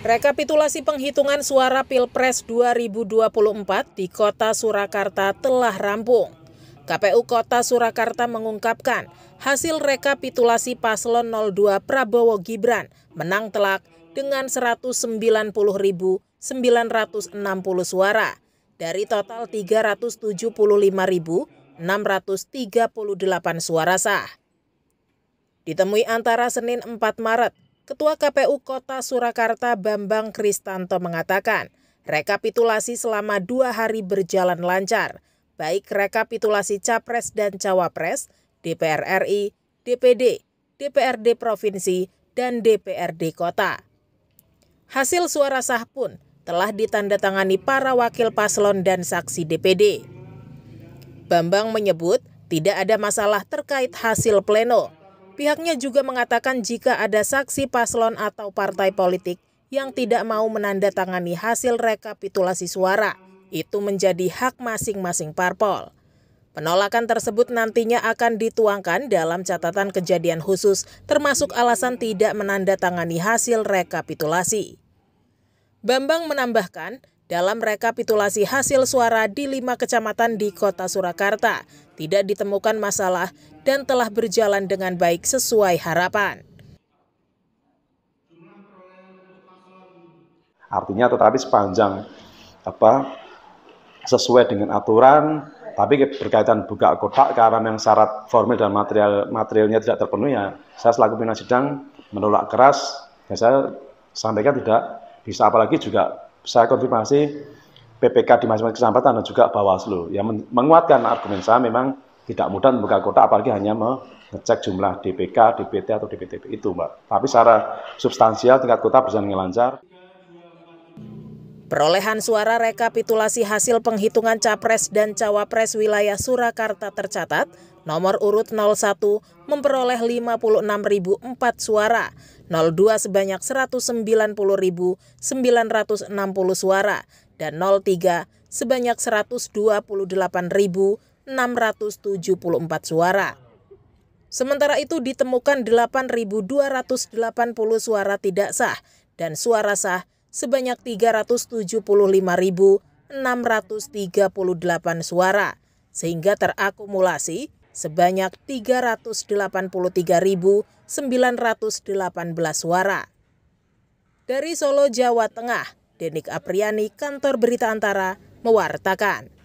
Rekapitulasi penghitungan suara Pilpres 2024 di Kota Surakarta telah rampung. KPU Kota Surakarta mengungkapkan hasil rekapitulasi paslon 02 Prabowo Gibran menang telak dengan 190.960 suara dari total 375.638 suara sah. Ditemui antara Senin 4 Maret Ketua KPU Kota Surakarta Bambang Kristanto mengatakan, rekapitulasi selama dua hari berjalan lancar, baik rekapitulasi Capres dan Cawapres, DPR RI, DPD, DPRD Provinsi, dan DPRD Kota. Hasil suara sah pun telah ditandatangani para wakil paslon dan saksi DPD. Bambang menyebut tidak ada masalah terkait hasil pleno Pihaknya juga mengatakan jika ada saksi paslon atau partai politik yang tidak mau menandatangani hasil rekapitulasi suara, itu menjadi hak masing-masing parpol. Penolakan tersebut nantinya akan dituangkan dalam catatan kejadian khusus, termasuk alasan tidak menandatangani hasil rekapitulasi. Bambang menambahkan, dalam rekapitulasi hasil suara di lima kecamatan di kota Surakarta tidak ditemukan masalah dan telah berjalan dengan baik sesuai harapan. Artinya tetapi sepanjang apa sesuai dengan aturan tapi berkaitan buka kotak karena yang syarat formal dan material materialnya tidak terpenuhi ya saya selaku pimpinan sidang menolak keras dan ya, saya sampaikan tidak bisa apalagi juga saya konfirmasi PPK di masing-masing kesempatan dan juga Bawaslu yang menguatkan argumen saya memang tidak mudah membuka kota apalagi hanya mengecek jumlah DPK, DPT atau DPTP itu, Mbak. Tapi secara substansial tingkat kota berjalan dengan lancar. Perolehan suara rekapitulasi hasil penghitungan capres dan cawapres wilayah Surakarta tercatat, nomor urut 01 memperoleh 56.004 suara, 02 sebanyak 190.960 suara dan 03 sebanyak 128.674 suara. Sementara itu ditemukan 8.280 suara tidak sah dan suara sah sebanyak 375.638 suara, sehingga terakumulasi sebanyak 383.918 suara. Dari Solo, Jawa Tengah, Denik Apriani, Kantor Berita Antara, mewartakan.